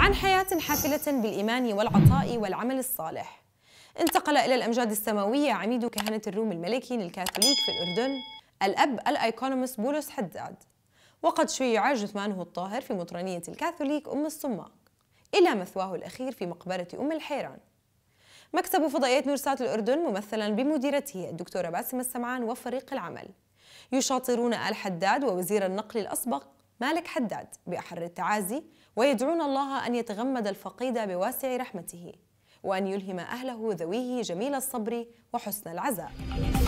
عن حياة حافلة بالإيمان والعطاء والعمل الصالح انتقل إلى الأمجاد السماوية عميد كهنة الروم الملكي للكاثوليك في الأردن الأب الأيكونومس بولس حداد وقد شيع جثمانه الطاهر في مطرنية الكاثوليك أم الصماق إلى مثواه الأخير في مقبرة أم الحيران مكتب فضائية نورسات الأردن ممثلا بمديرته الدكتورة باسم السمعان وفريق العمل يشاطرون آل حداد ووزير النقل الأسبق مالك حداد بأحر التعازي ويدعون الله أن يتغمد الفقيد بواسع رحمته وأن يلهم أهله ذويه جميل الصبر وحسن العزاء